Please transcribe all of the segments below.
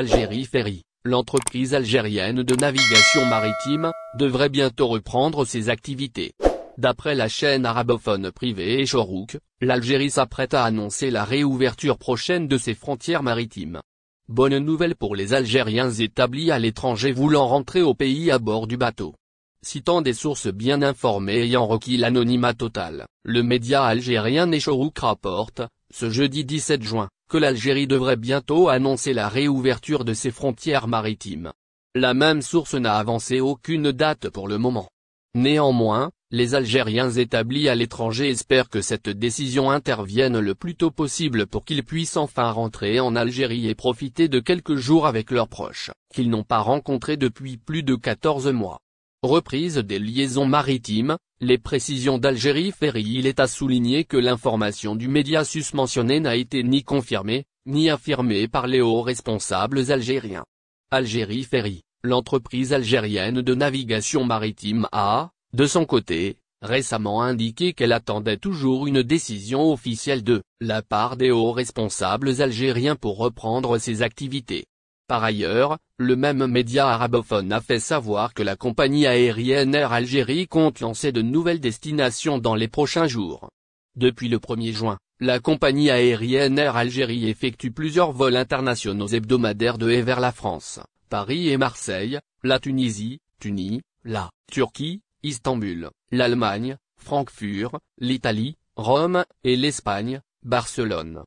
Algérie Ferry, l'entreprise algérienne de navigation maritime, devrait bientôt reprendre ses activités. D'après la chaîne arabophone privée Echorouk, l'Algérie s'apprête à annoncer la réouverture prochaine de ses frontières maritimes. Bonne nouvelle pour les Algériens établis à l'étranger voulant rentrer au pays à bord du bateau. Citant des sources bien informées ayant requis l'anonymat total, le média algérien Echorouk rapporte, ce jeudi 17 juin, que l'Algérie devrait bientôt annoncer la réouverture de ses frontières maritimes. La même source n'a avancé aucune date pour le moment. Néanmoins, les Algériens établis à l'étranger espèrent que cette décision intervienne le plus tôt possible pour qu'ils puissent enfin rentrer en Algérie et profiter de quelques jours avec leurs proches, qu'ils n'ont pas rencontrés depuis plus de 14 mois. Reprise des liaisons maritimes, les précisions d'Algérie Ferry Il est à souligner que l'information du média susmentionné n'a été ni confirmée, ni affirmée par les hauts responsables algériens. Algérie Ferry, l'entreprise algérienne de navigation maritime a, de son côté, récemment indiqué qu'elle attendait toujours une décision officielle de la part des hauts responsables algériens pour reprendre ses activités. Par ailleurs, le même média arabophone a fait savoir que la compagnie aérienne Air Algérie compte lancer de nouvelles destinations dans les prochains jours. Depuis le 1er juin, la compagnie aérienne Air Algérie effectue plusieurs vols internationaux hebdomadaires de et vers la France, Paris et Marseille, la Tunisie, Tunis, la Turquie, Istanbul, l'Allemagne, Francfort, l'Italie, Rome, et l'Espagne, Barcelone.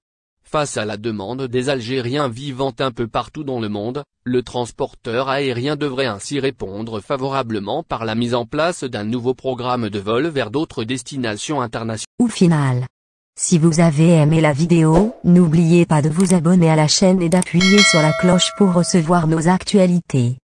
Face à la demande des Algériens vivant un peu partout dans le monde, le transporteur aérien devrait ainsi répondre favorablement par la mise en place d'un nouveau programme de vol vers d'autres destinations internationales. Ou final. Si vous avez aimé la vidéo, n'oubliez pas de vous abonner à la chaîne et d'appuyer sur la cloche pour recevoir nos actualités.